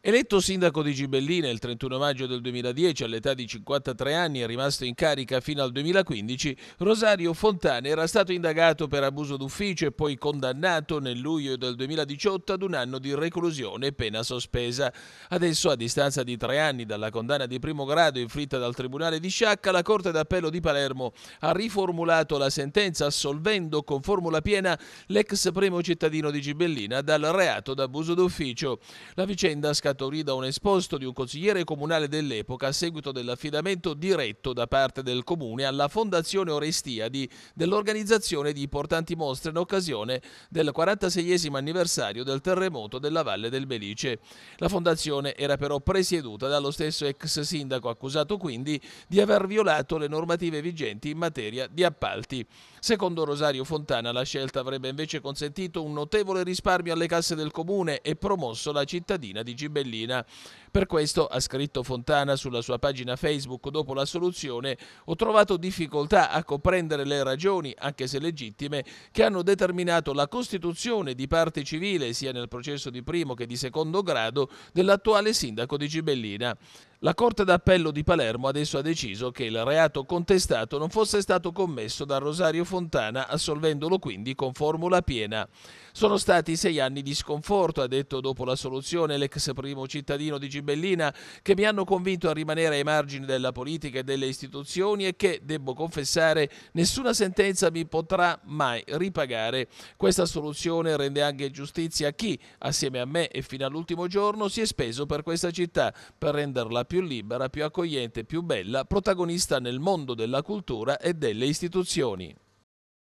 Eletto sindaco di Gibellina il 31 maggio del 2010 all'età di 53 anni e rimasto in carica fino al 2015, Rosario Fontana era stato indagato per abuso d'ufficio e poi condannato nel luglio del 2018 ad un anno di reclusione e pena sospesa. Adesso, a distanza di tre anni dalla condanna di primo grado inflitta dal Tribunale di Sciacca, la Corte d'Appello di Palermo ha riformulato la sentenza assolvendo con formula piena l'ex primo cittadino di Gibellina dal reato d'abuso d'ufficio. La vicenda scatolata scaturì da un esposto di un consigliere comunale dell'epoca a seguito dell'affidamento diretto da parte del comune alla Fondazione Orestiadi dell'organizzazione di importanti mostre in occasione del 46 anniversario del terremoto della Valle del Belice. La fondazione era però presieduta dallo stesso ex sindaco accusato quindi di aver violato le normative vigenti in materia di appalti. Secondo Rosario Fontana la scelta avrebbe invece consentito un notevole risparmio alle casse del comune e promosso la cittadina di Gibraltar tabellina. Per questo, ha scritto Fontana sulla sua pagina Facebook dopo la soluzione, ho trovato difficoltà a comprendere le ragioni, anche se legittime, che hanno determinato la costituzione di parte civile, sia nel processo di primo che di secondo grado, dell'attuale sindaco di Gibellina. La Corte d'Appello di Palermo adesso ha deciso che il reato contestato non fosse stato commesso da Rosario Fontana, assolvendolo quindi con formula piena. Sono stati sei anni di sconforto, ha detto dopo la soluzione l'ex primo cittadino di Gibellina, che mi hanno convinto a rimanere ai margini della politica e delle istituzioni e che, devo confessare, nessuna sentenza mi potrà mai ripagare. Questa soluzione rende anche giustizia a chi, assieme a me e fino all'ultimo giorno, si è speso per questa città, per renderla più libera, più accogliente, più bella, protagonista nel mondo della cultura e delle istituzioni.